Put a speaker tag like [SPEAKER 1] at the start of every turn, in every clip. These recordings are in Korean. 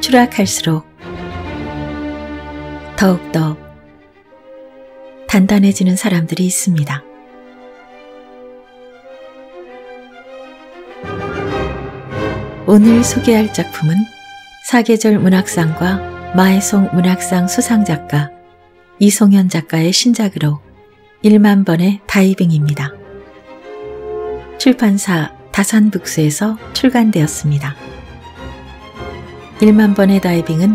[SPEAKER 1] 추락할수록 더욱더 단단해지는 사람들이 있습니다. 오늘 소개할 작품은 사계절 문학상과 마해송 문학상 수상작가 이송현 작가의 신작으로 1만 번의 다이빙입니다. 출판사 다산북스에서 출간되었습니다. 1만 번의 다이빙은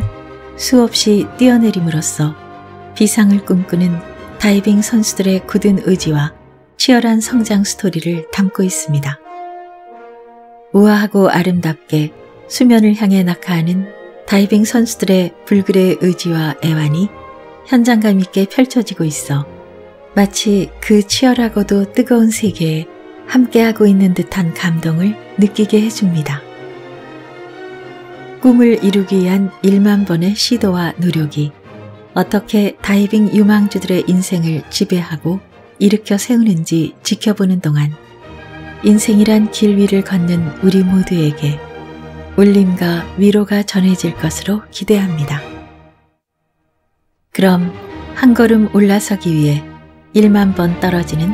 [SPEAKER 1] 수없이 뛰어내림으로써 비상을 꿈꾸는 다이빙 선수들의 굳은 의지와 치열한 성장 스토리를 담고 있습니다. 우아하고 아름답게 수면을 향해 낙하하는 다이빙 선수들의 불굴의 의지와 애환이 현장감 있게 펼쳐지고 있어 마치 그 치열하고도 뜨거운 세계에 함께하고 있는 듯한 감동을 느끼게 해줍니다. 꿈을 이루기 위한 1만 번의 시도와 노력이 어떻게 다이빙 유망주들의 인생을 지배하고 일으켜 세우는지 지켜보는 동안 인생이란 길 위를 걷는 우리 모두에게 울림과 위로가 전해질 것으로 기대합니다. 그럼 한 걸음 올라서기 위해 1만 번 떨어지는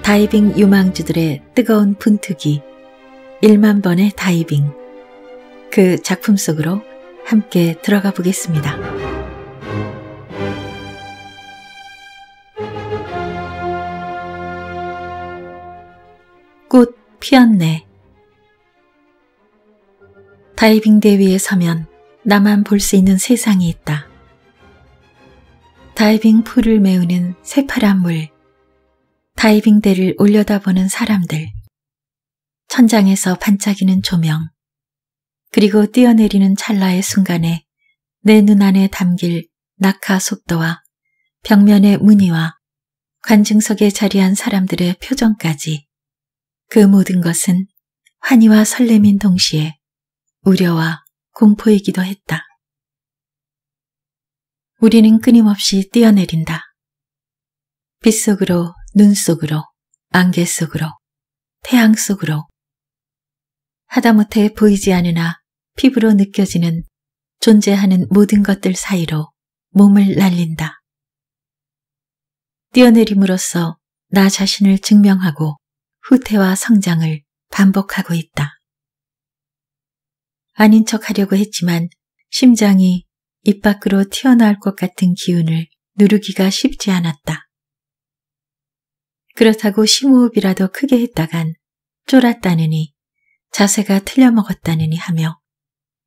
[SPEAKER 1] 다이빙 유망주들의 뜨거운 분투기 1만 번의 다이빙 그 작품 속으로 함께 들어가 보겠습니다. 꽃 피었네. 다이빙대 위에 서면 나만 볼 수 있는 세상이 있다. 다이빙 풀을 메우는 새파란 물, 다이빙대를 올려다보는 사람들, 천장에서 반짝이는 조명, 그리고 뛰어내리는 찰나의 순간에 내 눈안에 담길 낙하 속도와 벽면의 무늬와 관중석에 자리한 사람들의 표정까지 그 모든 것은 환희와 설렘인 동시에 우려와 공포이기도 했다. 우리는 끊임없이 뛰어내린다. 빛 속으로, 눈 속으로, 안개 속으로, 태양 속으로, 하다못해 보이지 않으나 피부로 느껴지는 존재하는 모든 것들 사이로 몸을 날린다. 뛰어내림으로써 나 자신을 증명하고 후퇴와 성장을 반복하고 있다. 아닌 척 하려고 했지만 심장이 입 밖으로 튀어나올 것 같은 기운을 누르기가 쉽지 않았다. 그렇다고 심호흡이라도 크게 했다간 쫄았다느니 자세가 틀려먹었다느니 하며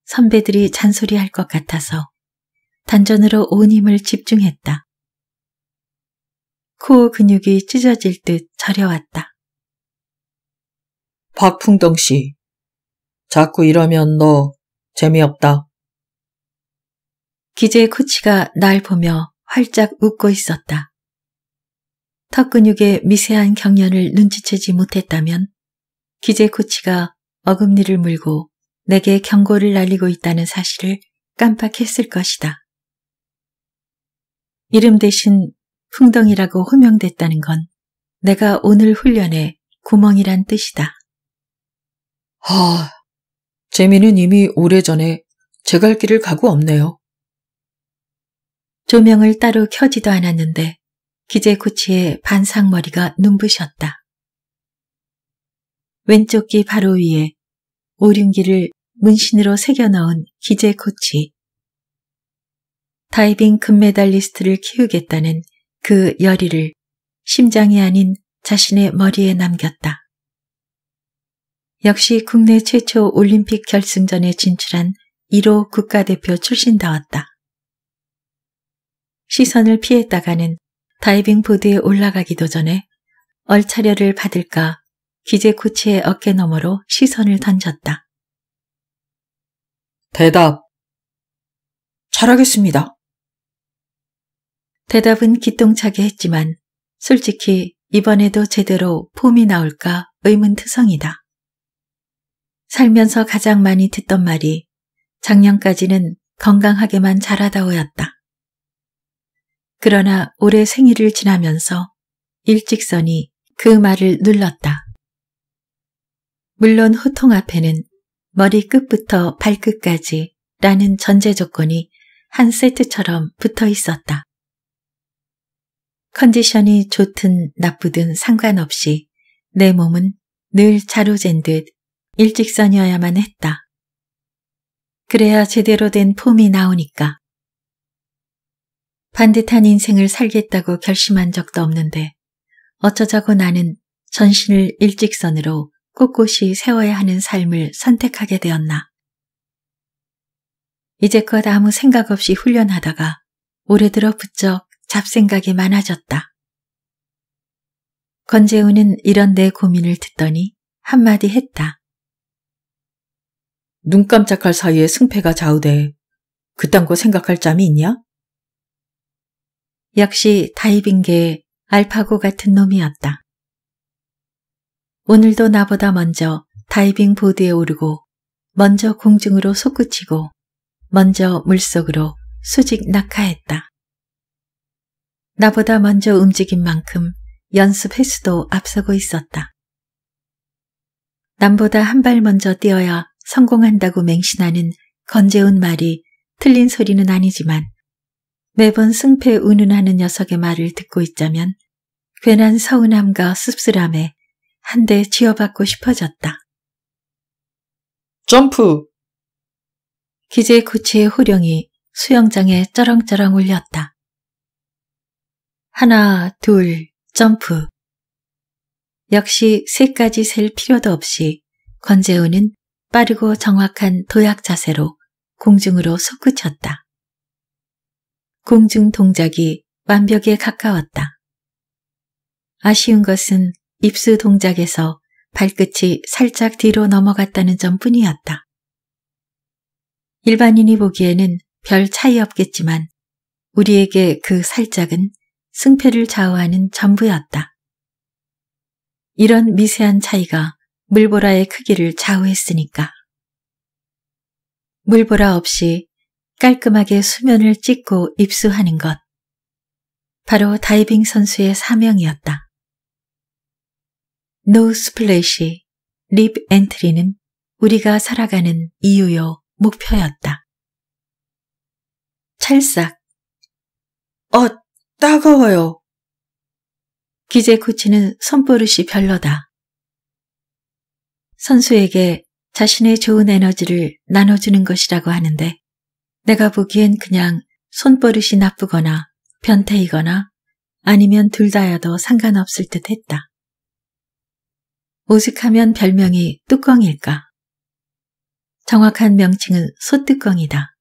[SPEAKER 1] 선배들이 잔소리할 것 같아서 단전으로 온 힘을 집중했다. 코어 근육이 찢어질 듯 저려왔다. 박풍덩 씨, 자꾸 이러면 너 재미없다. 기재 코치가 날 보며 활짝 웃고 있었다. 턱 근육의 미세한 경련을 눈치채지 못했다면 기재 코치가 어금니를 물고 내게 경고를 날리고 있다는 사실을 깜빡했을 것이다. 이름 대신 풍덩이라고 호명됐다는 건 내가 오늘 훈련에 구멍이란 뜻이다. 하, 재미는 이미 오래전에 제갈 길을 가고 없네요. 조명을 따로 켜지도 않았는데 기재코치의 반상머리가 눈부셨다. 왼쪽 귀 바로 위에 오륜기를 문신으로 새겨 넣은 기재 코치. 다이빙 금메달리스트를 키우겠다는 그 열의를 심장이 아닌 자신의 머리에 남겼다. 역시 국내 최초 올림픽 결승전에 진출한 1호 국가대표 출신다웠다. 시선을 피했다가는 다이빙 보드에 올라가기도 전에 얼차려를 받을까 기재 코치의 어깨 너머로 시선을 던졌다. 대답. 잘하겠습니다. 대답은 기똥차게 했지만 솔직히 이번에도 제대로 폼이 나올까 의문투성이다. 살면서 가장 많이 듣던 말이 작년까지는 건강하게만 자라다오였다. 그러나 올해 생일을 지나면서 일직선이 그 말을 눌렀다. 물론 호통 앞에는 머리끝부터 발끝까지 라는 전제 조건이 한 세트처럼 붙어 있었다. 컨디션이 좋든 나쁘든 상관없이 내 몸은 늘 자로잰 듯 일직선이어야만 했다. 그래야 제대로 된 폼이 나오니까. 반듯한 인생을 살겠다고 결심한 적도 없는데 어쩌자고 나는 전신을 일직선으로 꼿꼿이 세워야 하는 삶을 선택하게 되었나. 이제껏 아무 생각 없이 훈련하다가 올해 들어 부쩍 잡생각이 많아졌다. 건재우는 이런 내 고민을 듣더니 한마디 했다. 눈 깜짝할 사이에 승패가 좌우돼 그딴 거 생각할 짬이 있냐? 역시 다이빙계의 알파고 같은 놈이었다. 오늘도 나보다 먼저 다이빙 보드에 오르고 먼저 공중으로 솟구치고 먼저 물속으로 수직 낙하했다. 나보다 먼저 움직인 만큼 연습 횟수도 앞서고 있었다. 남보다 한 발 먼저 뛰어야 성공한다고 맹신하는 건재운 말이 틀린 소리는 아니지만 매번 승패 운운하는 녀석의 말을 듣고 있자면 괜한 서운함과 씁쓸함에 한대 치어받고 싶어졌다. 점프! 기재 코치의 호령이 수영장에 쩌렁쩌렁 울렸다. 하나, 둘, 점프. 역시 셋까지셀 필요도 없이 권재우는 빠르고 정확한 도약 자세로 공중으로 솟구쳤다. 공중 동작이 완벽에 가까웠다. 아쉬운 것은 입수 동작에서 발끝이 살짝 뒤로 넘어갔다는 점뿐이었다. 일반인이 보기에는 별 차이 없겠지만 우리에게 그 살짝은 승패를 좌우하는 전부였다. 이런 미세한 차이가 물보라의 크기를 좌우했으니까. 물보라 없이 깔끔하게 수면을 찍고 입수하는 것. 바로 다이빙 선수의 사명이었다. 노 스플래시, 립 엔트리는 우리가 살아가는 이유요, 목표였다. 찰싹. 어, 따가워요. 기재 코치는 손버릇이 별로다. 선수에게 자신의 좋은 에너지를 나눠주는 것이라고 하는데 내가 보기엔 그냥 손버릇이 나쁘거나 변태이거나 아니면 둘 다여도 상관없을 듯 했다. 오직하면 별명이 뚜껑일까? 정확한 명칭은 소뚜껑이다.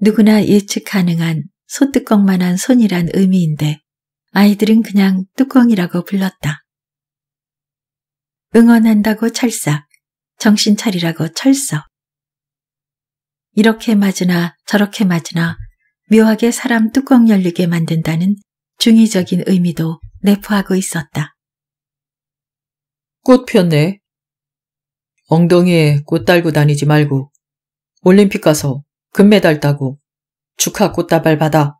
[SPEAKER 1] 누구나 예측 가능한 소뚜껑만한 손이란 의미인데 아이들은 그냥 뚜껑이라고 불렀다. 응원한다고 철삭, 정신 차리라고 철서 이렇게 맞으나 저렇게 맞으나 묘하게 사람 뚜껑 열리게 만든다는 중의적인 의미도 내포하고 있었다. 꽃피 폈네. 엉덩이에 꽃 달고 다니지 말고 올림픽 가서 금메달 따고 축하 꽃다발 받아.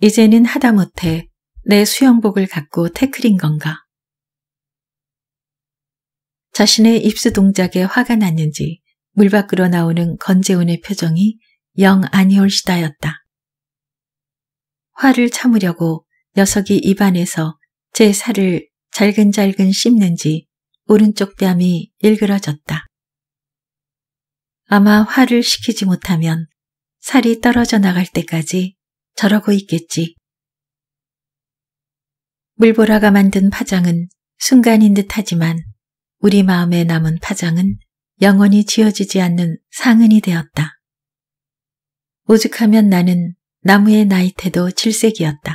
[SPEAKER 1] 이제는 하다못해 내 수영복을 갖고 태클인 건가. 자신의 입수 동작에 화가 났는지 물 밖으로 나오는 건재훈의 표정이 영 아니올시다였다. 화를 참으려고 녀석이 입안에서 제 살을 잘근잘근 씹는지 오른쪽 뺨이 일그러졌다. 아마 화를 식히지 못하면 살이 떨어져 나갈 때까지 저러고 있겠지. 물보라가 만든 파장은 순간인 듯 하지만 우리 마음에 남은 파장은 영원히 지워지지 않는 상흔이 되었다. 오죽하면 나는 나무의 나이테도 질색이었다.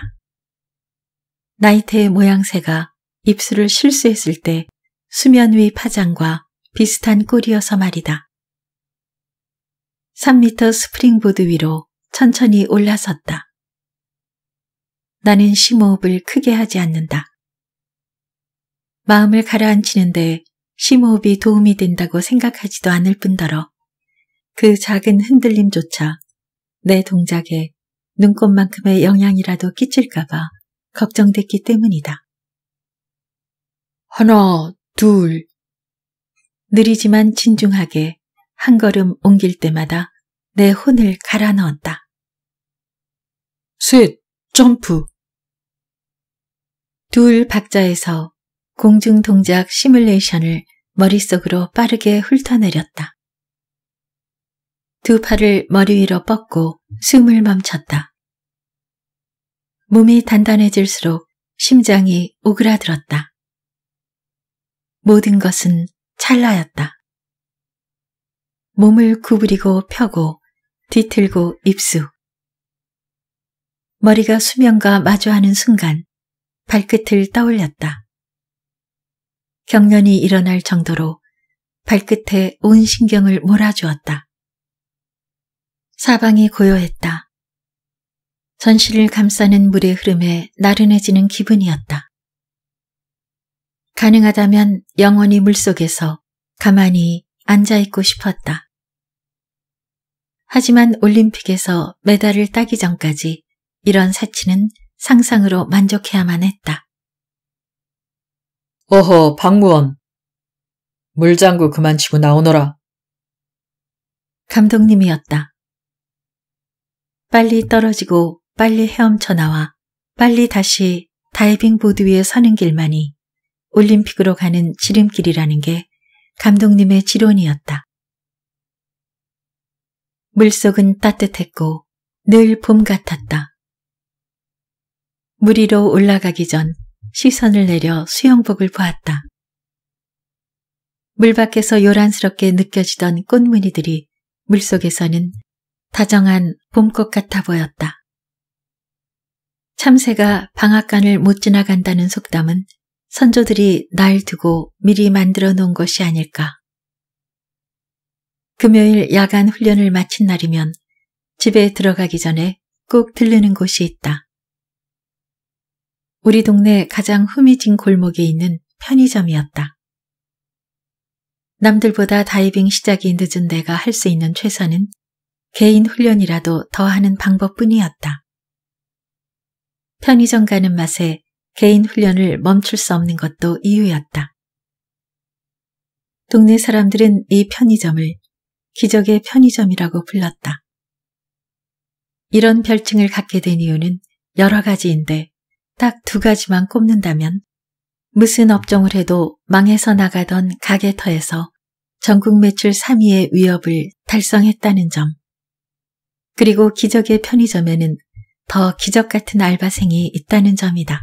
[SPEAKER 1] 나이테의 모양새가 입술을 실수했을 때 수면 위 파장과 비슷한 꼴이어서 말이다. 3미터 스프링보드 위로 천천히 올라섰다. 나는 심호흡을 크게 하지 않는다. 마음을 가라앉히는데 심호흡이 도움이 된다고 생각하지도 않을 뿐더러 그 작은 흔들림조차 내 동작에 눈꽃만큼의 영향이라도 끼칠까봐 걱정됐기 때문이다. 하나, 둘. 느리지만 진중하게 한 걸음 옮길 때마다 내 혼을 갈아 넣었다. 셋, 점프. 둘 박자에서 공중 동작 시뮬레이션을 머릿속으로 빠르게 훑어내렸다. 두 팔을 머리 위로 뻗고 숨을 멈췄다. 몸이 단단해질수록 심장이 오그라들었다. 모든 것은 찰나였다. 몸을 구부리고 펴고 뒤틀고 입수. 머리가 수면과 마주하는 순간 발끝을 떠올렸다. 경련이 일어날 정도로 발끝에 온 신경을 몰아주었다. 사방이 고요했다. 전시를 감싸는 물의 흐름에 나른해지는 기분이었다. 가능하다면 영원히 물속에서 가만히 앉아있고 싶었다. 하지만 올림픽에서 메달을 따기 전까지 이런 사치는 상상으로 만족해야만 했다. 어허, 박무원. 물장구 그만 치고 나오너라. 감독님이었다. 빨리 떨어지고 빨리 헤엄쳐 나와 빨리 다시 다이빙 보드 위에 서는 길만이 올림픽으로 가는 지름길이라는 게 감독님의 지론이었다. 물속은 따뜻했고 늘 봄 같았다. 물 위로 올라가기 전 시선을 내려 수영복을 보았다. 물 밖에서 요란스럽게 느껴지던 꽃무늬들이 물속에서는 다정한 봄꽃 같아 보였다. 참새가 방앗간을 못 지나간다는 속담은 선조들이 날 두고 미리 만들어 놓은 것이 아닐까. 금요일 야간 훈련을 마친 날이면 집에 들어가기 전에 꼭 들르는 곳이 있다. 우리 동네 가장 흐미진 골목에 있는 편의점이었다. 남들보다 다이빙 시작이 늦은 내가 할 수 있는 최선은 개인 훈련이라도 더 하는 방법뿐이었다. 편의점 가는 맛에 개인 훈련을 멈출 수 없는 것도 이유였다. 동네 사람들은 이 편의점을 기적의 편의점이라고 불렀다. 이런 별칭을 갖게 된 이유는 여러 가지인데 딱 두 가지만 꼽는다면 무슨 업종을 해도 망해서 나가던 가게터에서 전국 매출 3위의 위협을 달성했다는 점. 그리고 기적의 편의점에는 더 기적 같은 알바생이 있다는 점이다.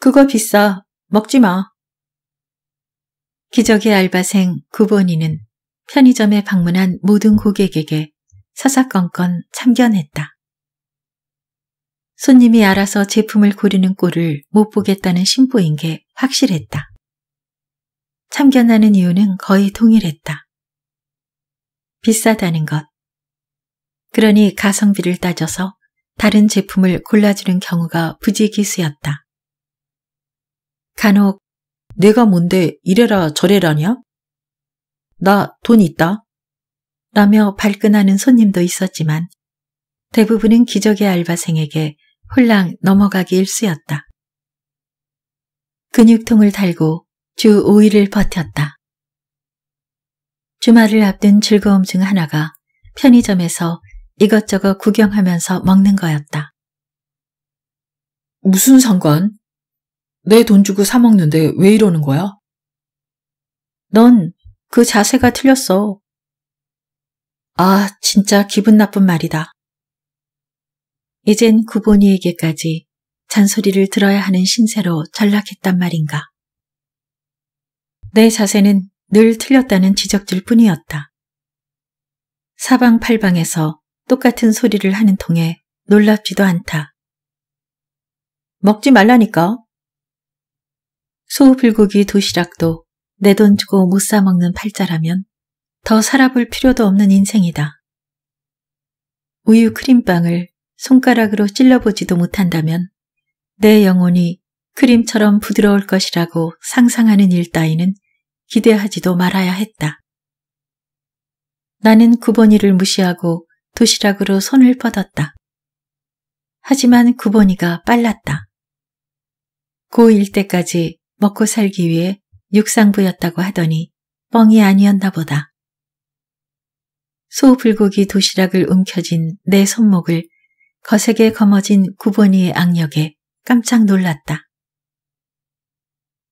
[SPEAKER 1] 그거 비싸. 먹지 마. 기적의 알바생 구본이는 편의점에 방문한 모든 고객에게 사사건건 참견했다. 손님이 알아서 제품을 고르는 꼴을 못 보겠다는 심부인게 확실했다. 참견하는 이유는 거의 동일했다. 비싸다는 것. 그러니 가성비를 따져서 다른 제품을 골라주는 경우가 부지기수였다. 간혹 내가 뭔데 이래라 저래라냐? 나 돈 있다. 라며 발끈하는 손님도 있었지만 대부분은 기적의 알바생에게 홀랑 넘어가기 일쑤였다. 근육통을 달고 주 5일을 버텼다. 주말을 앞둔 즐거움 중 하나가 편의점에서 이것저것 구경하면서 먹는 거였다. 무슨 상관? 내돈 주고 사 먹는데 왜 이러는 거야? 넌 그 자세가 틀렸어. 아, 진짜 기분 나쁜 말이다. 이젠 구보니에게까지 잔소리를 들어야 하는 신세로 전락했단 말인가. 내 자세는 늘 틀렸다는 지적질 뿐이었다. 사방팔방에서 똑같은 소리를 하는 통에 놀랍지도 않다. 먹지 말라니까. 소불고기 도시락도 내 돈 주고 못 사먹는 팔자라면 더 살아볼 필요도 없는 인생이다. 우유 크림빵을 손가락으로 찔러보지도 못한다면 내 영혼이 크림처럼 부드러울 것이라고 상상하는 일 따위는 기대하지도 말아야 했다. 나는 구본이를 무시하고 도시락으로 손을 뻗었다. 하지만 구본이가 빨랐다. 고1 때까지 먹고 살기 위해 육상부였다고 하더니 뻥이 아니었나 보다. 소불고기 도시락을 움켜쥔 내 손목을 거세게 거머진 구본이의 악력에 깜짝 놀랐다.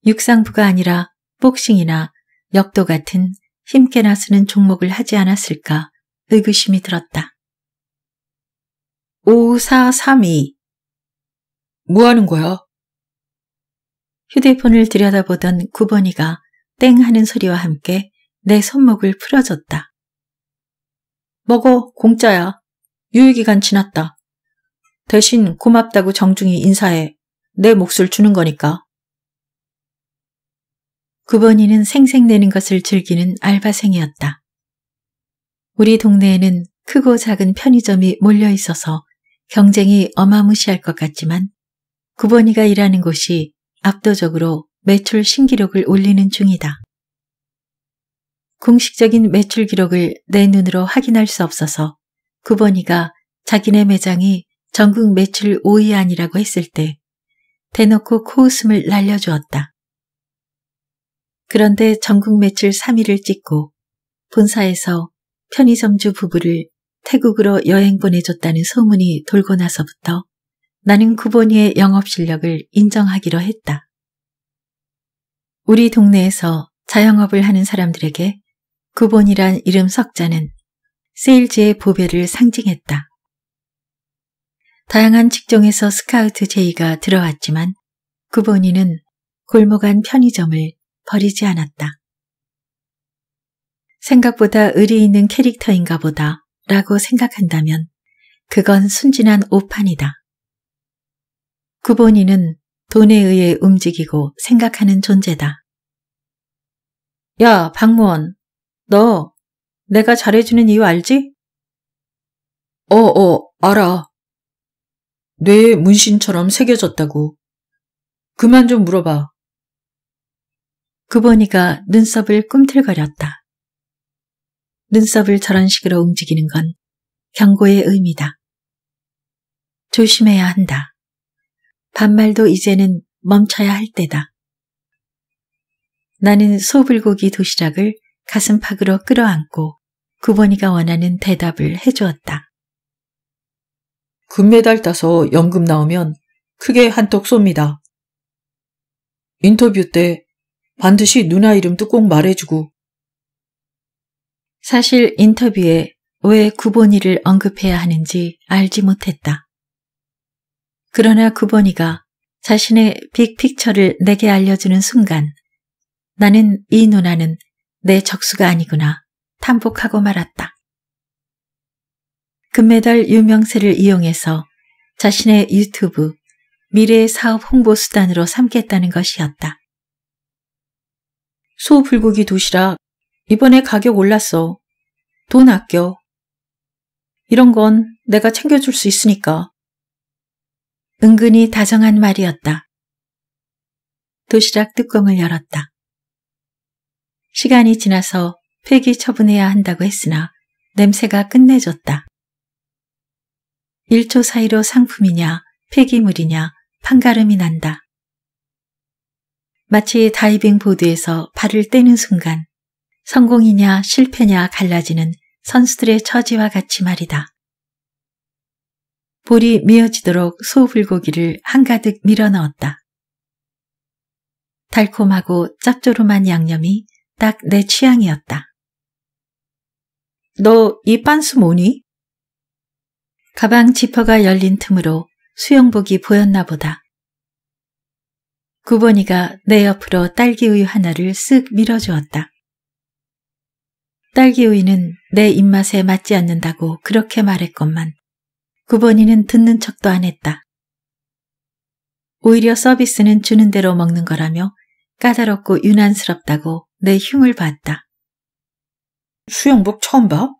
[SPEAKER 1] 육상부가 아니라 복싱이나 역도 같은 힘께 나쓰는 종목을 하지 않았을까 의구심이 들었다. 5432. 뭐 하는 거야? 휴대폰을 들여다보던 구번이가땡 하는 소리와 함께 내 손목을 풀어줬다. 먹어, 공짜야. 유효기간 지났다. 대신 고맙다고 정중히 인사해. 내 몫을 주는 거니까. 구번이는 생색내는 것을 즐기는 알바생이었다. 우리 동네에는 크고 작은 편의점이 몰려 있어서 경쟁이 어마무시할 것 같지만 구번이가 일하는 곳이 압도적으로 매출 신기록을 올리는 중이다. 공식적인 매출 기록을 내 눈으로 확인할 수 없어서 구번이가 자기네 매장이 전국 매출 5위 안이라고 했을 때 대놓고 코웃음을 날려주었다. 그런데 전국 매출 3위를 찍고 본사에서 편의점주 부부를 태국으로 여행 보내줬다는 소문이 돌고 나서부터 나는 구본이의 영업 실력을 인정하기로 했다. 우리 동네에서 자영업을 하는 사람들에게 구본이란 이름 석자는 세일즈의 보배를 상징했다. 다양한 직종에서 스카우트 제의가 들어왔지만 구본이는 골목안 편의점을 버리지 않았다. 생각보다 의리 있는 캐릭터인가 보다 라고 생각한다면 그건 순진한 오판이다. 구본이는 돈에 의해 움직이고 생각하는 존재다. 야, 박무원. 너 내가 잘해주는 이유 알지? 어어, 어, 알아. 뇌에 문신처럼 새겨졌다고. 그만 좀 물어봐. 구본이가 눈썹을 꿈틀거렸다. 눈썹을 저런 식으로 움직이는 건 경고의 의미다. 조심해야 한다. 반말도 이제는 멈춰야 할 때다. 나는 소불고기 도시락을 가슴팍으로 끌어안고 구본이가 원하는 대답을 해주었다. 금메달 따서 연금 나오면 크게 한턱 쏩니다. 인터뷰 때 반드시 누나 이름도 꼭 말해주고. 사실 인터뷰에 왜 구본이를 언급해야 하는지 알지 못했다. 그러나 구보이가 자신의 빅픽처를 내게 알려주는 순간 나는 이 누나는 내 적수가 아니구나 탄복하고 말았다. 금메달 유명세를 이용해서 자신의 유튜브 미래의 사업 홍보 수단으로 삼겠다는 것이었다. 소불고기 도시락 이번에 가격 올랐어. 돈 아껴. 이런 건 내가 챙겨줄 수 있으니까 은근히 다정한 말이었다. 도시락 뚜껑을 열었다. 시간이 지나서 폐기 처분해야 한다고 했으나 냄새가 끝내줬다. 1초 사이로 상품이냐 폐기물이냐 판가름이 난다. 마치 다이빙 보드에서 발을 떼는 순간 성공이냐 실패냐 갈라지는 선수들의 처지와 같이 말이다. 볼이 미어지도록 소불고기를 한가득 밀어넣었다. 달콤하고 짭조름한 양념이 딱 내 취향이었다. 너 이 빤스 뭐니? 가방 지퍼가 열린 틈으로 수영복이 보였나 보다. 구본이가 내 옆으로 딸기우유 하나를 쓱 밀어주었다. 딸기우유는 내 입맛에 맞지 않는다고 그렇게 말했건만 구번이는 듣는 척도 안 했다. 오히려 서비스는 주는 대로 먹는 거라며 까다롭고 유난스럽다고 내 흉을 봤다. 수영복 처음 봐?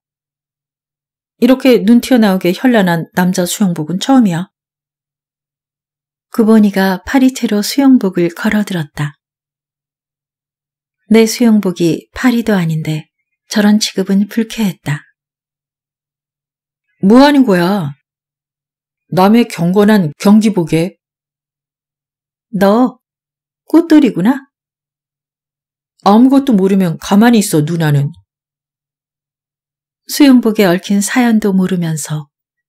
[SPEAKER 1] 이렇게 눈 튀어나오게 현란한 남자 수영복은 처음이야. 구번이가 파리채로 수영복을 걸어들었다. 내 수영복이 파리도 아닌데 저런 취급은 불쾌했다. 뭐 하는 거야? 남의 경건한 경기복에 너 꽃돌이구나. 아무것도 모르면 가만히 있어 누나는. 수영복에 얽힌 사연도 모르면서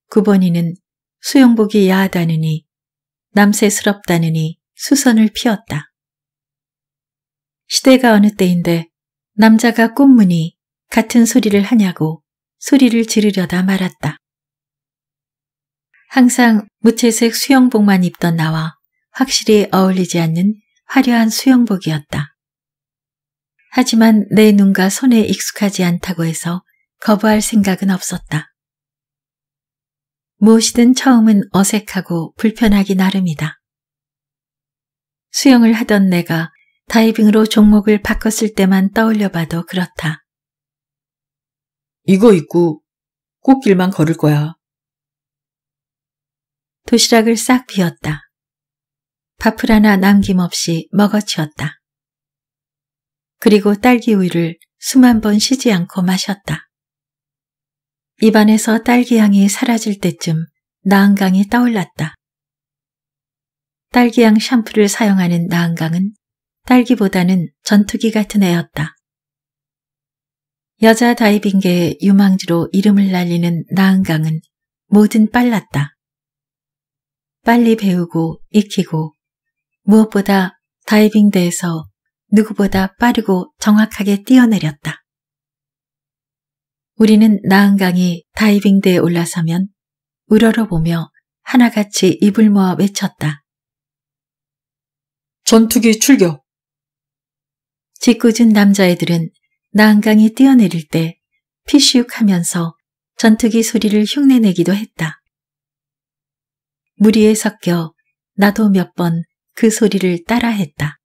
[SPEAKER 1] 구번이는 수영복이 야하다느니 남세스럽다느니 수선을 피웠다. 시대가 어느 때인데 남자가 꽃무늬 같은 소리를 하냐고 소리를 지르려다 말았다. 항상 무채색 수영복만 입던 나와 확실히 어울리지 않는 화려한 수영복이었다. 하지만 내 눈과 손에 익숙하지 않다고 해서 거부할 생각은 없었다. 무엇이든 처음은 어색하고 불편하기 나름이다. 수영을 하던 내가 다이빙으로 종목을 바꿨을 때만 떠올려 봐도 그렇다. 이거 입고 꽃길만 걸을 거야. 도시락을 싹 비웠다. 밥풀 하나 남김없이 먹어치웠다. 그리고 딸기 우유를 수만 번 쉬지 않고 마셨다. 입안에서 딸기 향이 사라질 때쯤 나은강이 떠올랐다. 딸기향 샴푸를 사용하는 나은강은 딸기보다는 전투기 같은 애였다. 여자 다이빙계의 유망주로 이름을 날리는 나은강은 뭐든 빨랐다. 빨리 배우고 익히고 무엇보다 다이빙대에서 누구보다 빠르고 정확하게 뛰어내렸다. 우리는 나은강이 다이빙대에 올라서면 우러러보며 하나같이 입을 모아 외쳤다. 전투기 출격! 짓궂은 남자애들은 나은강이 뛰어내릴 때 피쉬욱 하면서 전투기 소리를 흉내내기도 했다. 무리에 섞여 나도 몇 번 그 소리를 따라했다.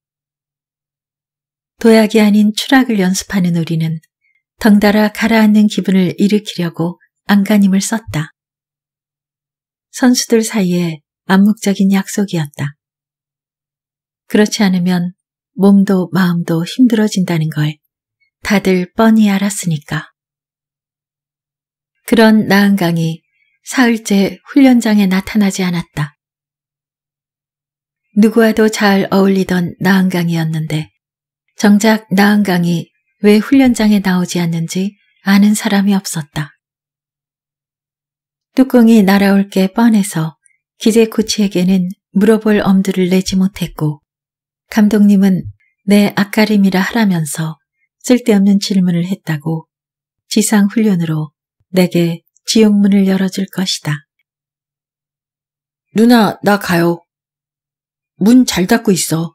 [SPEAKER 1] 도약이 아닌 추락을 연습하는 우리는 덩달아 가라앉는 기분을 일으키려고 안간힘을 썼다. 선수들 사이에 암묵적인 약속이었다. 그렇지 않으면 몸도 마음도 힘들어진다는 걸 다들 뻔히 알았으니까. 그런 나은강이 사흘째 훈련장에 나타나지 않았다. 누구와도 잘 어울리던 나은강이었는데 정작 나은강이 왜 훈련장에 나오지 않는지 아는 사람이 없었다. 뚜껑이 날아올 게 뻔해서 기재코치에게는 물어볼 엄두를 내지 못했고 감독님은 내 앞가림이라 하라면서 쓸데없는 질문을 했다고 지상훈련으로 내게 지옥문을 열어줄 것이다. 누나, 나 가요. 문 잘 닫고 있어.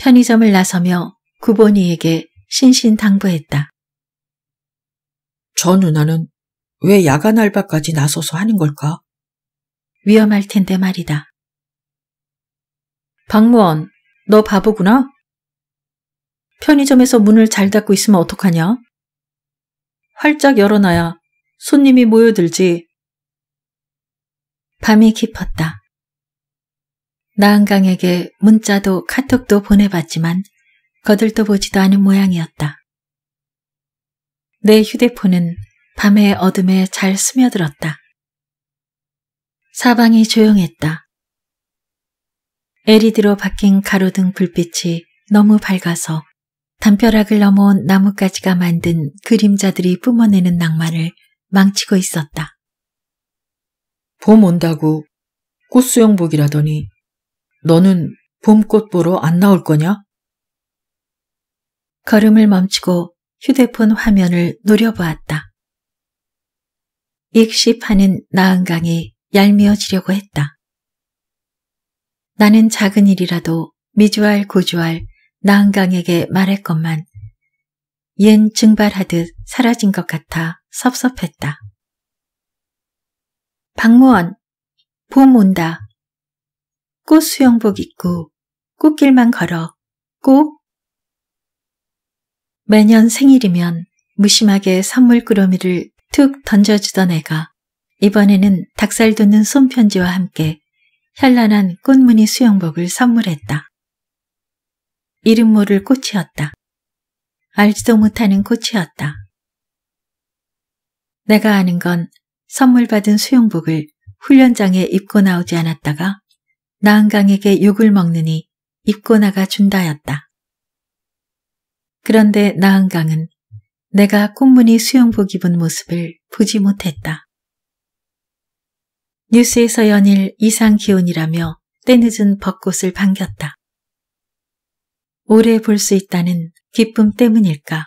[SPEAKER 1] 편의점을 나서며 구본이에게 신신당부했다. 저 누나는 왜 야간 알바까지 나서서 하는 걸까? 위험할 텐데 말이다. 박무원, 너 바보구나? 편의점에서 문을 잘 닫고 있으면 어떡하냐? 활짝 열어놔야 손님이 모여들지. 밤이 깊었다. 나은강에게 문자도 카톡도 보내봤지만 거들떠 보지도 않은 모양이었다. 내 휴대폰은 밤의 어둠에 잘 스며들었다. 사방이 조용했다. LED로 바뀐 가로등 불빛이 너무 밝아서 담벼락을 넘어온 나뭇가지가 만든 그림자들이 뿜어내는 낭만을 망치고 있었다. 봄 온다고 꽃수영복이라더니 너는 봄꽃 보러 안 나올 거냐? 걸음을 멈추고 휴대폰 화면을 노려보았다. 익시하는 나은강이 얄미워지려고 했다. 나는 작은 일이라도 미주알 고주알 나은강에게 말했건만 옌 증발하듯 사라진 것 같아 섭섭했다. 박무원, 봄 온다. 꽃 수영복 입고 꽃길만 걸어 꼭 매년 생일이면 무심하게 선물 꾸러미를 툭 던져주던 애가 이번에는 닭살 돋는 손편지와 함께 현란한 꽃무늬 수영복을 선물했다. 이름 모를 꽃이었다. 알지도 못하는 꽃이었다. 내가 아는 건 선물 받은 수영복을 훈련장에 입고 나오지 않았다가 나은강에게 욕을 먹느니 입고 나가 준다였다. 그런데 나은강은 내가 꽃무늬 수영복 입은 모습을 보지 못했다. 뉴스에서 연일 이상 기온이라며 때늦은 벚꽃을 반겼다. 오래 볼 수 있다는 기쁨 때문일까.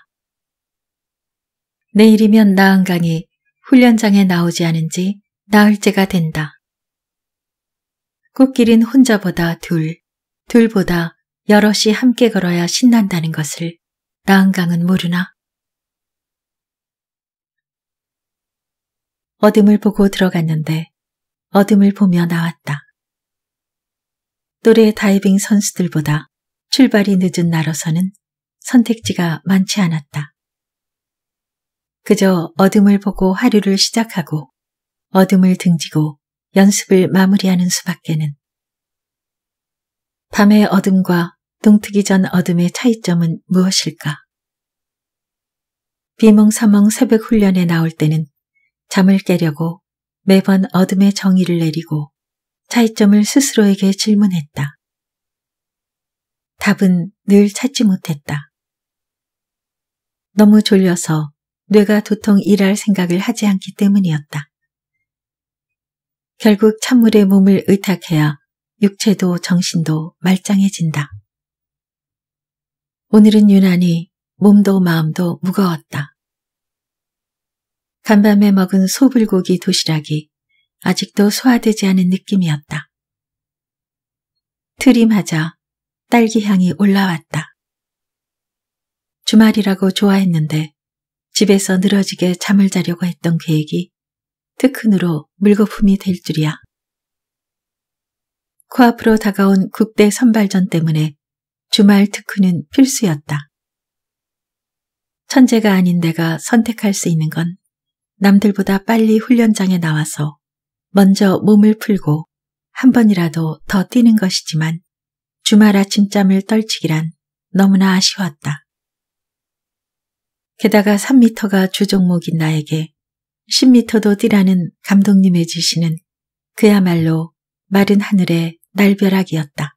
[SPEAKER 1] 내일이면 나은강이 훈련장에 나오지 않은 지 나흘째가 된다. 꽃길은 혼자보다 둘, 둘보다 여럿이 함께 걸어야 신난다는 것을 나은강은 모르나. 어둠을 보고 들어갔는데 어둠을 보며 나왔다. 또래 다이빙 선수들보다 출발이 늦은 나로서는 선택지가 많지 않았다. 그저 어둠을 보고 하루를 시작하고 어둠을 등지고 연습을 마무리하는 수밖에는 밤의 어둠과 동트기 전 어둠의 차이점은 무엇일까? 비몽사몽 새벽 훈련에 나올 때는 잠을 깨려고 매번 어둠의 정의를 내리고 차이점을 스스로에게 질문했다. 답은 늘 찾지 못했다. 너무 졸려서 뇌가 도통 일할 생각을 하지 않기 때문이었다. 결국 찬물에 몸을 의탁해야 육체도 정신도 말짱해진다. 오늘은 유난히 몸도 마음도 무거웠다. 간밤에 먹은 소불고기 도시락이 아직도 소화되지 않은 느낌이었다. 트림하자 딸기향이 올라왔다. 주말이라고 좋아했는데 집에서 늘어지게 잠을 자려고 했던 계획이 특훈으로 물거품이 될 줄이야. 코앞으로 다가온 국대 선발전 때문에 주말 특훈은 필수였다. 천재가 아닌 내가 선택할 수 있는 건 남들보다 빨리 훈련장에 나와서 먼저 몸을 풀고 한 번이라도 더 뛰는 것이지만 주말 아침잠을 떨치기란 너무나 아쉬웠다. 게다가 3미터가 주종목인 나에게 10미터도 뛰라는 감독님의 지시는 그야말로 마른 하늘의 날벼락이었다.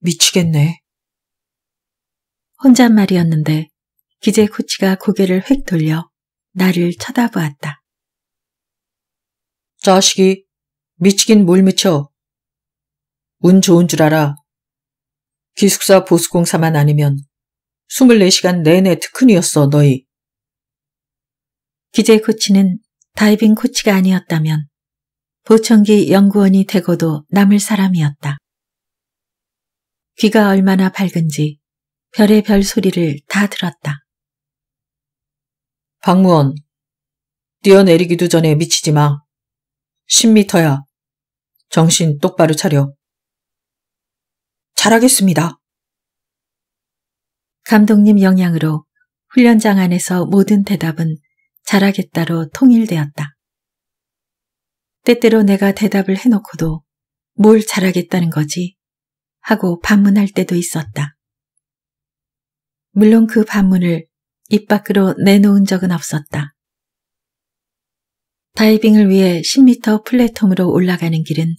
[SPEAKER 1] 미치겠네. 혼잣말이었는데 기재 코치가 고개를 휙 돌려 나를 쳐다보았다. 자식이 미치긴 뭘 미쳐. 운 좋은 줄 알아. 기숙사 보수공사만 아니면 24시간 내내 특훈이었어, 너희. 기재 코치는 다이빙 코치가 아니었다면 보청기 연구원이 되고도 남을 사람이었다. 귀가 얼마나 밝은지 별의 별 소리를 다 들었다. 박무원, 뛰어내리기도 전에 미치지 마. 10미터야. 정신 똑바로 차려. 잘하겠습니다. 감독님 영향으로 훈련장 안에서 모든 대답은 잘하겠다로 통일되었다. 때때로 내가 대답을 해놓고도 뭘 잘하겠다는 거지 하고 반문할 때도 있었다. 물론 그 반문을 입 밖으로 내놓은 적은 없었다. 다이빙을 위해 10m 플랫폼으로 올라가는 길은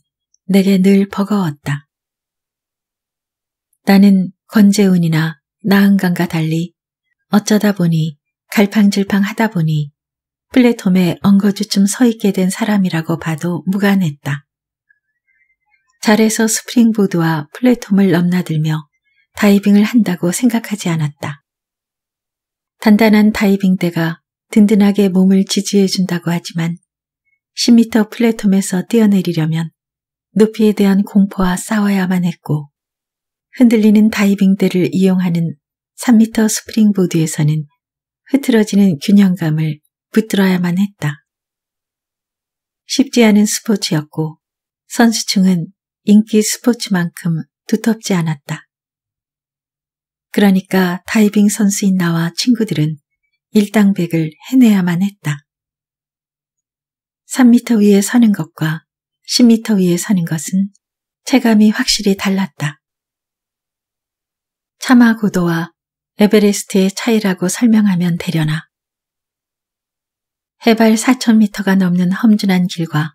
[SPEAKER 1] 내게 늘 버거웠다. 나는 권재훈이나 나은강과 달리 어쩌다 보니 갈팡질팡 하다 보니 플랫폼에 엉거주춤 서 있게 된 사람이라고 봐도 무관했다. 잘해서 스프링보드와 플랫폼을 넘나들며 다이빙을 한다고 생각하지 않았다. 단단한 다이빙대가 든든하게 몸을 지지해준다고 하지만 10m 플랫폼에서 뛰어내리려면 높이에 대한 공포와 싸워야만 했고 흔들리는 다이빙대를 이용하는 3m 스프링보드에서는 흐트러지는 균형감을 붙들어야만 했다. 쉽지 않은 스포츠였고 선수층은 인기 스포츠만큼 두텁지 않았다. 그러니까 다이빙 선수인 나와 친구들은 일당백을 해내야만 했다. 3m 위에 서는 것과 10m 위에 서는 것은 체감이 확실히 달랐다. 차마 고도와 에베레스트의 차이라고 설명하면 되려나. 해발 4,000m가 넘는 험준한 길과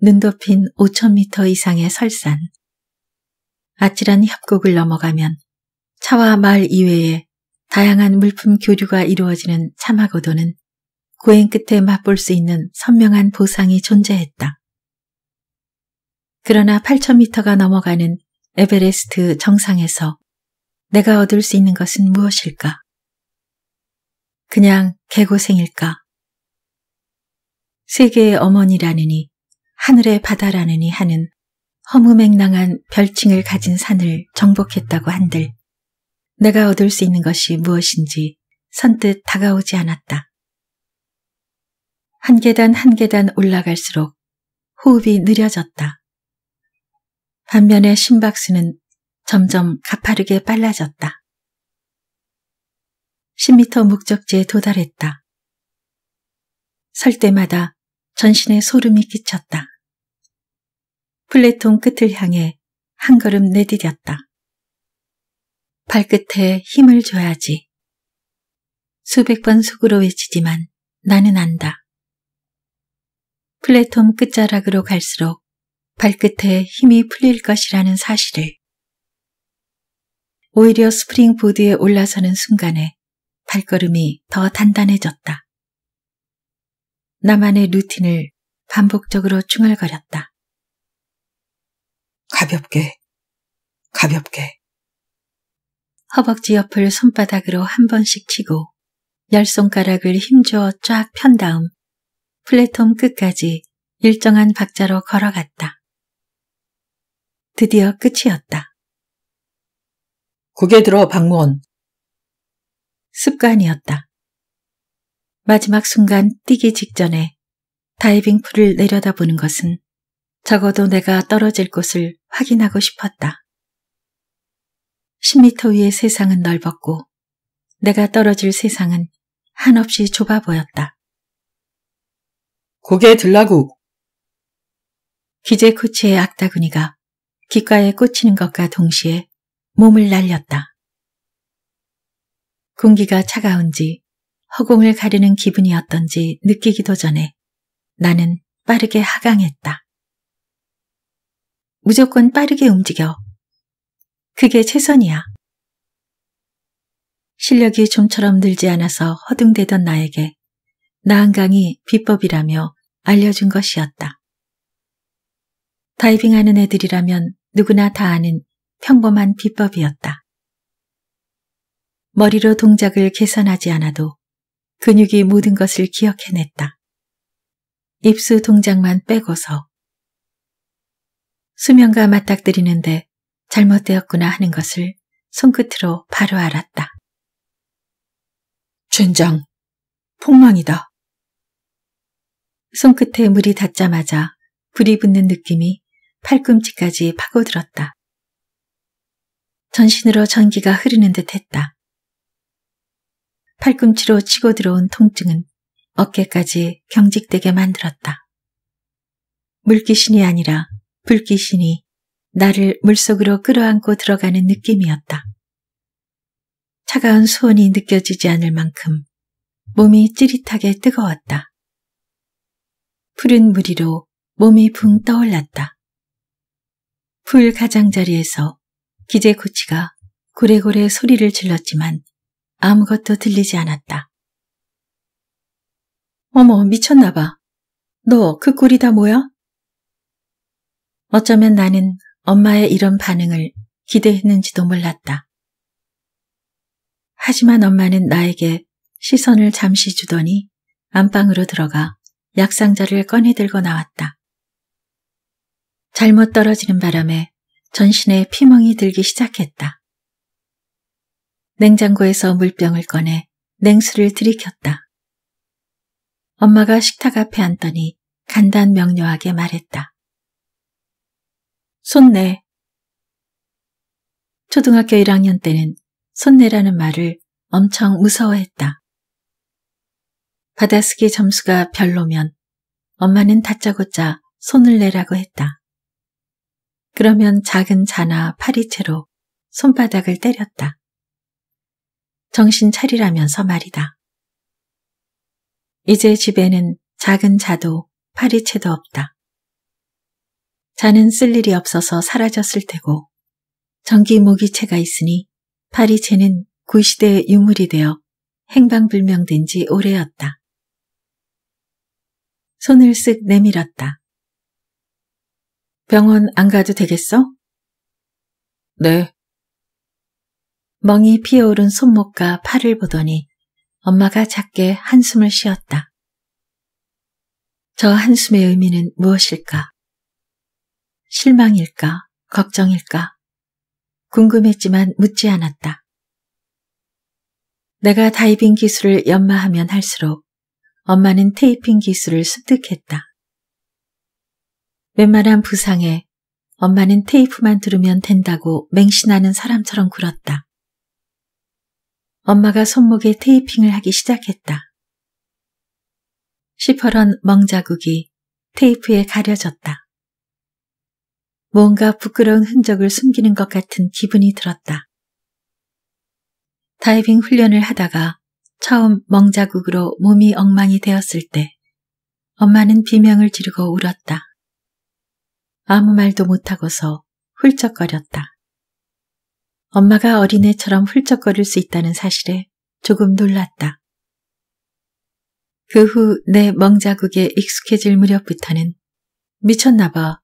[SPEAKER 1] 눈 덮인 5,000m 이상의 설산, 아찔한 협곡을 넘어가면 차와 마을 이외에 다양한 물품 교류가 이루어지는 차마고도는 고행 끝에 맛볼 수 있는 선명한 보상이 존재했다. 그러나 8,000m가 넘어가는 에베레스트 정상에서 내가 얻을 수 있는 것은 무엇일까? 그냥 개고생일까? 세계의 어머니라느니 하늘의 바다라느니 하는 허무맹랑한 별칭을 가진 산을 정복했다고 한들 내가 얻을 수 있는 것이 무엇인지 선뜻 다가오지 않았다. 한 계단 한 계단 올라갈수록 호흡이 느려졌다. 반면에 심박수는 점점 가파르게 빨라졌다. 10m 목적지에 도달했다. 설 때마다 전신에 소름이 끼쳤다. 플랫통 끝을 향해 한 걸음 내디뎠다. 발끝에 힘을 줘야지. 수백 번 속으로 외치지만 나는 안다. 플랫폼 끝자락으로 갈수록 발끝에 힘이 풀릴 것이라는 사실을. 오히려 스프링보드에 올라서는 순간에 발걸음이 더 단단해졌다. 나만의 루틴을 반복적으로 중얼거렸다. 가볍게, 가볍게. 허벅지 옆을 손바닥으로 한 번씩 치고 열 손가락을 힘주어 쫙 편 다음 플랫폼 끝까지 일정한 박자로 걸어갔다. 드디어 끝이었다. 고개 들어 방문. 습관이었다. 마지막 순간 뛰기 직전에 다이빙 풀을 내려다보는 것은 적어도 내가 떨어질 곳을 확인하고 싶었다. 10미터 위의 세상은 넓었고 내가 떨어질 세상은 한없이 좁아 보였다. 고개 들라고 기재 코치의 악다구니가 귓가에 꽂히는 것과 동시에 몸을 날렸다. 공기가 차가운지 허공을 가리는 기분이었던지 느끼기도 전에 나는 빠르게 하강했다. 무조건 빠르게 움직여. 그게 최선이야. 실력이 좀처럼 늘지 않아서 허둥대던 나에게 나한강이 비법이라며 알려준 것이었다. 다이빙하는 애들이라면 누구나 다 아는 평범한 비법이었다. 머리로 동작을 개선하지 않아도 근육이 모든 것을 기억해냈다. 입수 동작만 빼고서 수면과 맞닥뜨리는데 잘못되었구나 하는 것을 손끝으로 바로 알았다. 젠장, 폭망이다. 손끝에 물이 닿자마자 불이 붙는 느낌이 팔꿈치까지 파고들었다. 전신으로 전기가 흐르는 듯 했다. 팔꿈치로 치고 들어온 통증은 어깨까지 경직되게 만들었다. 물귀신이 아니라 불귀신이 나를 물속으로 끌어안고 들어가는 느낌이었다. 차가운 수온이 느껴지지 않을 만큼 몸이 찌릿하게 뜨거웠다. 푸른 무리로 몸이 붕 떠올랐다. 풀 가장자리에서 기재코치가 고래고래 소리를 질렀지만 아무것도 들리지 않았다. 어머 미쳤나봐. 너 그 꼴이 다 뭐야? 어쩌면 나는 엄마의 이런 반응을 기대했는지도 몰랐다. 하지만 엄마는 나에게 시선을 잠시 주더니 안방으로 들어가 약상자를 꺼내들고 나왔다. 잘못 떨어지는 바람에 전신에 피멍이 들기 시작했다. 냉장고에서 물병을 꺼내 냉수를 들이켰다. 엄마가 식탁 앞에 앉더니 간단 명료하게 말했다. 손내. 초등학교 1학년 때는 손내라는 말을 엄청 무서워했다. 받아쓰기 점수가 별로면 엄마는 다짜고짜 손을 내라고 했다. 그러면 작은 자나 파리채로 손바닥을 때렸다. 정신 차리라면서 말이다. 이제 집에는 작은 자도 파리채도 없다. 자는 쓸 일이 없어서 사라졌을 테고 전기 모기채가 있으니 파리채는 구시대의 유물이 되어 행방불명된 지 오래였다. 손을 쓱 내밀었다. 병원 안 가도 되겠어? 네. 멍이 피어오른 손목과 팔을 보더니 엄마가 작게 한숨을 쉬었다. 저 한숨의 의미는 무엇일까? 실망일까? 걱정일까? 궁금했지만 묻지 않았다. 내가 다이빙 기술을 연마하면 할수록 엄마는 테이핑 기술을 습득했다. 웬만한 부상에 엄마는 테이프만 들으면 된다고 맹신하는 사람처럼 굴었다. 엄마가 손목에 테이핑을 하기 시작했다. 시퍼런 멍자국이 테이프에 가려졌다. 뭔가 부끄러운 흔적을 숨기는 것 같은 기분이 들었다. 다이빙 훈련을 하다가 처음 멍자국으로 몸이 엉망이 되었을 때 엄마는 비명을 지르고 울었다. 아무 말도 못하고서 훌쩍거렸다. 엄마가 어린애처럼 훌쩍거릴 수 있다는 사실에 조금 놀랐다. 그 후 내 멍자국에 익숙해질 무렵부터는 미쳤나 봐.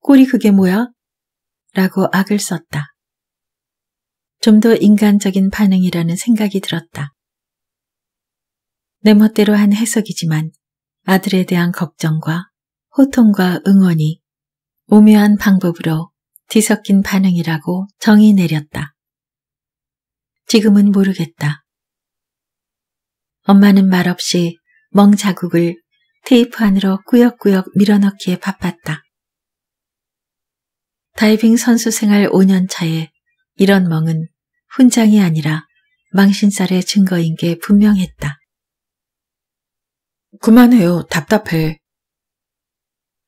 [SPEAKER 1] 꼬리 그게 뭐야? 라고 악을 썼다. 좀 더 인간적인 반응이라는 생각이 들었다. 내 멋대로 한 해석이지만 아들에 대한 걱정과 호통과 응원이 오묘한 방법으로 뒤섞인 반응이라고 정의 내렸다. 지금은 모르겠다. 엄마는 말없이 멍 자국을 테이프 안으로 꾸역꾸역 밀어넣기에 바빴다. 다이빙 선수 생활 5년 차에 이런 멍은 훈장이 아니라 망신살의 증거인 게 분명했다. 그만해요. 답답해.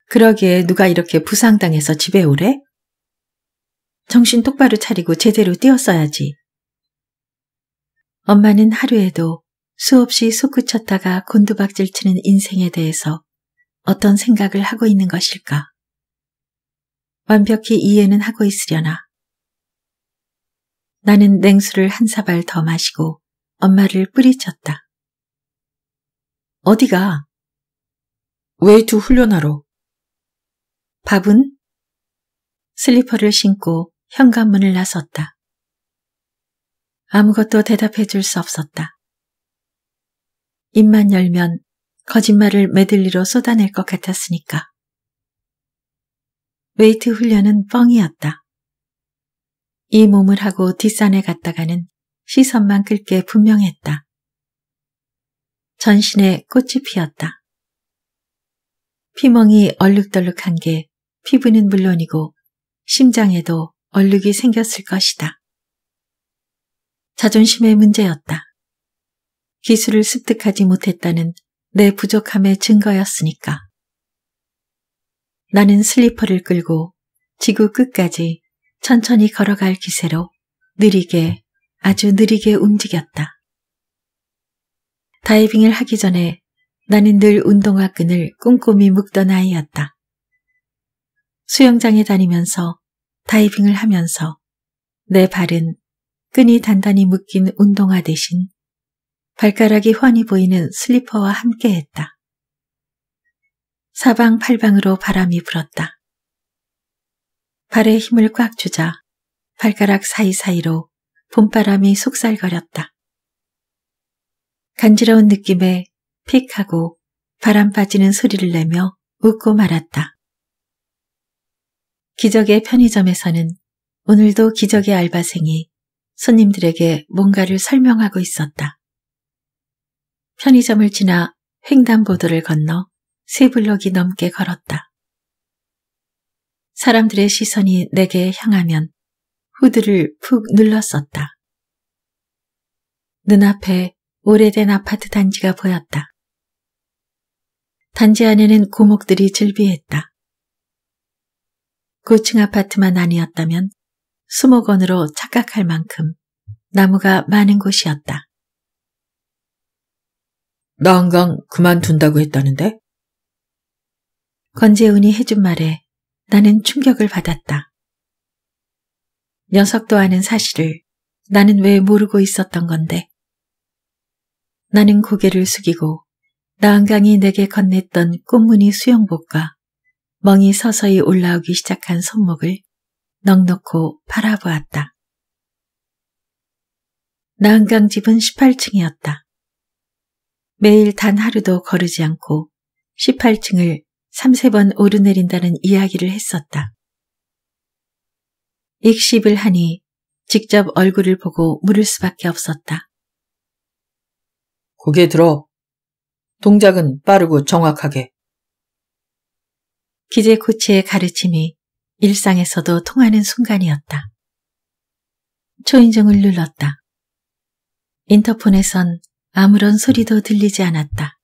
[SPEAKER 1] 그러게 누가 이렇게 부상당해서 집에 오래? 정신 똑바로 차리고 제대로 뛰었어야지. 엄마는 하루에도 수없이 솟구쳤다가 곤두박질 치는 인생에 대해서 어떤 생각을 하고 있는 것일까? 완벽히 이해는 하고 있으려나. 나는 냉수를 한 사발 더 마시고 엄마를 뿌리쳤다. 어디가? 웨이트 훈련하러. 밥은? 슬리퍼를 신고 현관문을 나섰다. 아무것도 대답해 줄 수 없었다. 입만 열면 거짓말을 메들리로 쏟아낼 것 같았으니까. 웨이트 훈련은 뻥이었다. 이 몸을 하고 뒷산에 갔다가는 시선만 끌게 분명했다. 전신에 꽃이 피었다. 피멍이 얼룩덜룩한 게 피부는 물론이고 심장에도 얼룩이 생겼을 것이다. 자존심의 문제였다. 기술을 습득하지 못했다는 내 부족함의 증거였으니까. 나는 슬리퍼를 끌고 지구 끝까지 천천히 걸어갈 기세로 느리게 아주 느리게 움직였다. 다이빙을 하기 전에 나는 늘 운동화 끈을 꼼꼼히 묶던 아이였다. 수영장에 다니면서 다이빙을 하면서 내 발은 끈이 단단히 묶인 운동화 대신 발가락이 훤히 보이는 슬리퍼와 함께 했다. 사방팔방으로 바람이 불었다. 발에 힘을 꽉 주자 발가락 사이사이로 봄바람이 속살거렸다. 간지러운 느낌에 픽 하고 바람 빠지는 소리를 내며 웃고 말았다. 기적의 편의점에서는 오늘도 기적의 알바생이 손님들에게 뭔가를 설명하고 있었다. 편의점을 지나 횡단보도를 건너 세 블록이 넘게 걸었다. 사람들의 시선이 내게 향하면 후드를 푹 눌렀었다. 눈앞에 오래된 아파트 단지가 보였다. 단지 안에는 고목들이 즐비했다. 고층 아파트만 아니었다면 수목원으로 착각할 만큼 나무가 많은 곳이었다. 나 한강 그만둔다고 했다는데? 권재훈이 해준 말에 나는 충격을 받았다. 녀석도 아는 사실을 나는 왜 모르고 있었던 건데. 나는 고개를 숙이고 나은강이 내게 건넸던 꽃무늬 수영복과 멍이 서서히 올라오기 시작한 손목을 넉넉고 바라보았다. 나은강 집은 18층이었다. 매일 단 하루도 거르지 않고 18층을 3세 번 오르내린다는 이야기를 했었다. 익십을 하니 직접 얼굴을 보고 물을 수밖에 없었다. 고개 들어. 동작은 빠르고 정확하게. 기재 코치의 가르침이 일상에서도 통하는 순간이었다. 초인종을 눌렀다. 인터폰에선 아무런 소리도 들리지 않았다.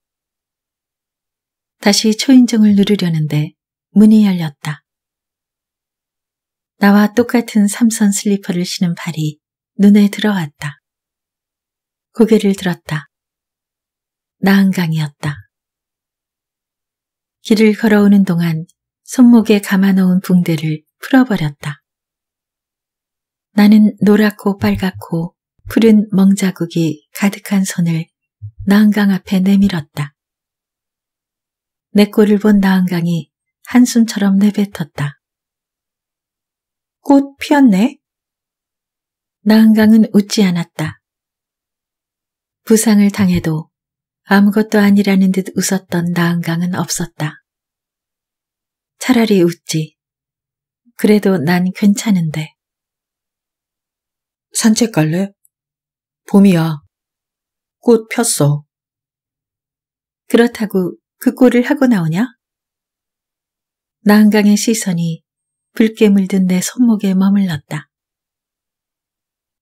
[SPEAKER 1] 다시 초인종을 누르려는데 문이 열렸다. 나와 똑같은 삼선 슬리퍼를 신은 발이 눈에 들어왔다. 고개를 들었다. 나은강이었다. 길을 걸어오는 동안 손목에 감아놓은 붕대를 풀어버렸다. 나는 노랗고 빨갛고 푸른 멍자국이 가득한 손을 나은강 앞에 내밀었다. 내 꼴을 본 나은강이 한숨처럼 내뱉었다. 꽃 피었네? 나은강은 웃지 않았다. 부상을 당해도 아무것도 아니라는 듯 웃었던 나은강은 없었다. 차라리 웃지. 그래도 난 괜찮은데. 산책 갈래? 봄이야. 꽃 폈어. 그렇다고 그 꼴을 하고 나오냐? 나은강의 시선이 붉게 물든 내 손목에 머물렀다.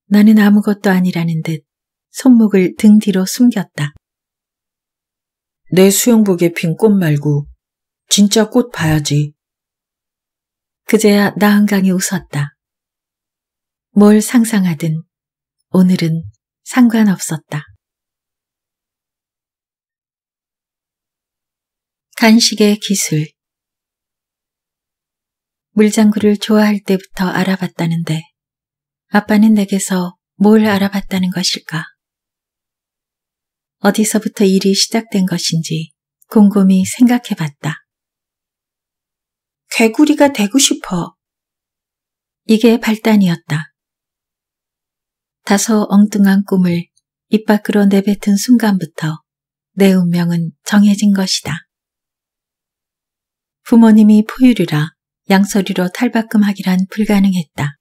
[SPEAKER 1] 나는 아무것도 아니라는 듯 손목을 등 뒤로 숨겼다. 내 수영복에 핀 꽃 말고 진짜 꽃 봐야지. 그제야 나은강이 웃었다. 뭘 상상하든 오늘은 상관없었다. 간식의 기술 물장구를 좋아할 때부터 알아봤다는데 아빠는 내게서 뭘 알아봤다는 것일까? 어디서부터 일이 시작된 것인지 곰곰이 생각해 봤다. 개구리가 되고 싶어. 이게 발단이었다. 다소 엉뚱한 꿈을 입 밖으로 내뱉은 순간부터 내 운명은 정해진 것이다. 부모님이 포유류라 양서류로 탈바꿈하기란 불가능했다.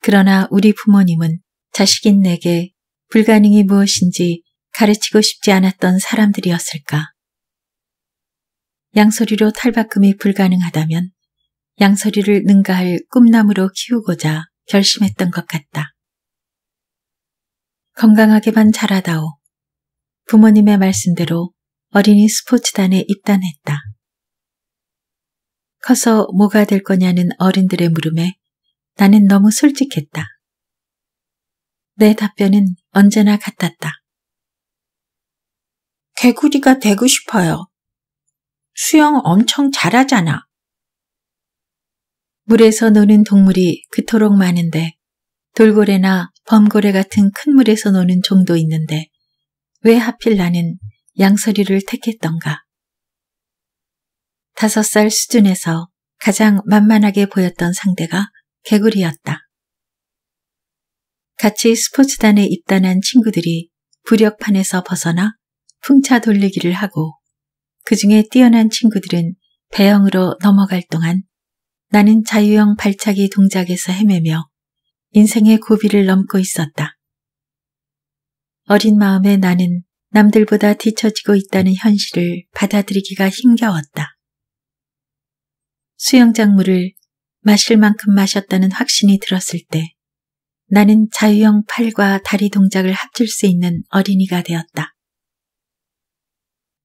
[SPEAKER 1] 그러나 우리 부모님은 자식인 내게 불가능이 무엇인지 가르치고 싶지 않았던 사람들이었을까? 양서류로 탈바꿈이 불가능하다면 양서류를 능가할 꿈나무로 키우고자 결심했던 것 같다. 건강하게만 자라다오. 부모님의 말씀대로 어린이 스포츠단에 입단했다. 커서 뭐가 될 거냐는 어른들의 물음에 나는 너무 솔직했다. 내 답변은 언제나 같았다. 개구리가 되고 싶어요. 수영 엄청 잘하잖아. 물에서 노는 동물이 그토록 많은데 돌고래나 범고래 같은 큰 물에서 노는 종도 있는데 왜 하필 나는 양서리를 택했던가. 다섯 살 수준에서 가장 만만하게 보였던 상대가 개구리였다. 같이 스포츠단에 입단한 친구들이 부력판에서 벗어나 풍차 돌리기를 하고 그 중에 뛰어난 친구들은 배영으로 넘어갈 동안 나는 자유형 발차기 동작에서 헤매며 인생의 고비를 넘고 있었다. 어린 마음에 나는 남들보다 뒤처지고 있다는 현실을 받아들이기가 힘겨웠다. 수영장물을 마실 만큼 마셨다는 확신이 들었을 때 나는 자유형 팔과 다리 동작을 합칠 수 있는 어린이가 되었다.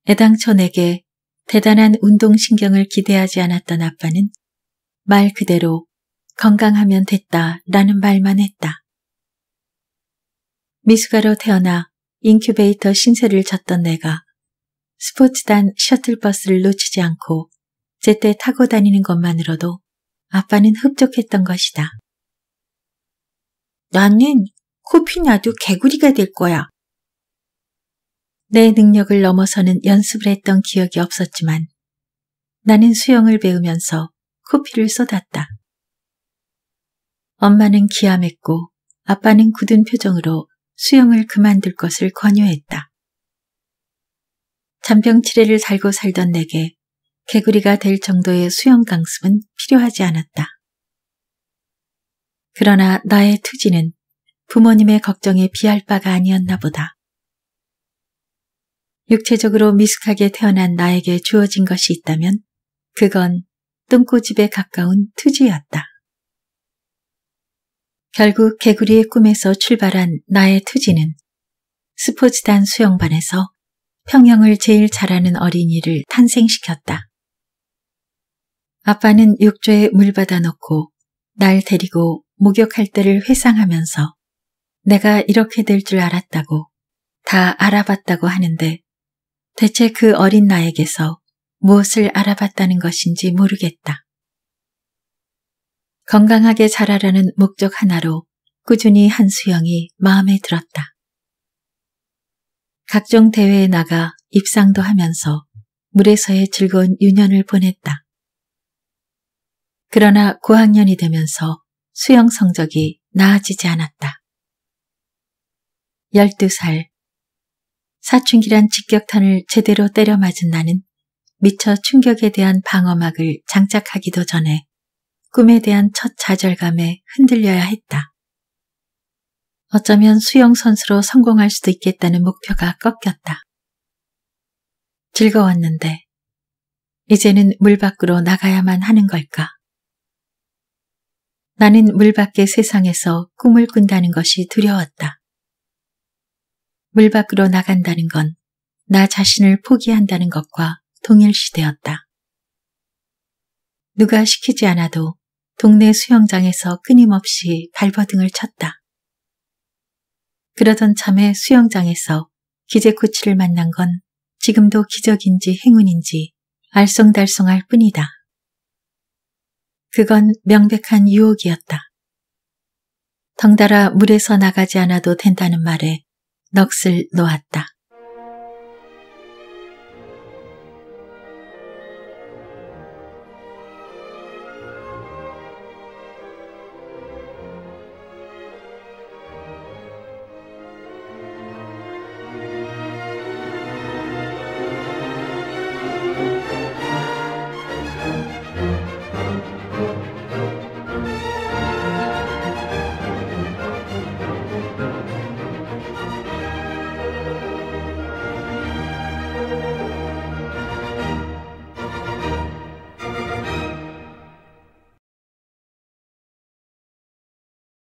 [SPEAKER 1] 애당천에게 대단한 운동신경을 기대하지 않았던 아빠는 말 그대로 건강하면 됐다 라는 말만 했다. 미숙아로 태어나 인큐베이터 신세를 졌던 내가 스포츠단 셔틀버스를 놓치지 않고 제때 타고 다니는 것만으로도 아빠는 흡족했던 것이다. 나는 코피나도 개구리가 될 거야. 내 능력을 넘어서는 연습을 했던 기억이 없었지만 나는 수영을 배우면서 코피를 쏟았다. 엄마는 기함했고 아빠는 굳은 표정으로 수영을 그만둘 것을 권유했다. 잔병치레를 달고 살던 내게 개구리가 될 정도의 수영 강습은 필요하지 않았다. 그러나 나의 투지는 부모님의 걱정에 비할 바가 아니었나 보다. 육체적으로 미숙하게 태어난 나에게 주어진 것이 있다면 그건 똥꼬집에 가까운 투지였다. 결국 개구리의 꿈에서 출발한 나의 투지는 스포츠단 수영반에서 평영을 제일 잘하는 어린이를 탄생시켰다. 아빠는 욕조에 물받아놓고날 데리고 목욕할 때를 회상하면서 내가 이렇게 될 줄 알았다고 다 알아봤다고 하는데 대체 그 어린 나에게서 무엇을 알아봤다는 것인지 모르겠다. 건강하게 자라라는 목적 하나로 꾸준히 한수영이 마음에 들었다. 각종 대회에 나가 입상도 하면서 물에서의 즐거운 유년을 보냈다. 그러나 고학년이 되면서 수영 성적이 나아지지 않았다. 12살 사춘기란 직격탄을 제대로 때려 맞은 나는 미처 충격에 대한 방어막을 장착하기도 전에 꿈에 대한 첫 좌절감에 흔들려야 했다. 어쩌면 수영선수로 성공할 수도 있겠다는 목표가 꺾였다. 즐거웠는데 이제는 물 밖으로 나가야만 하는 걸까? 나는 물 밖의 세상에서 꿈을 꾼다는 것이 두려웠다. 물 밖으로 나간다는 건 나 자신을 포기한다는 것과 동일시되었다. 누가 시키지 않아도 동네 수영장에서 끊임없이 발버둥을 쳤다. 그러던 참에 수영장에서 기재코치를 만난 건 지금도 기적인지 행운인지 알쏭달쏭할 뿐이다. 그건 명백한 유혹이었다. 덩달아 물에서 나가지 않아도 된다는 말에 넋을 놓았다.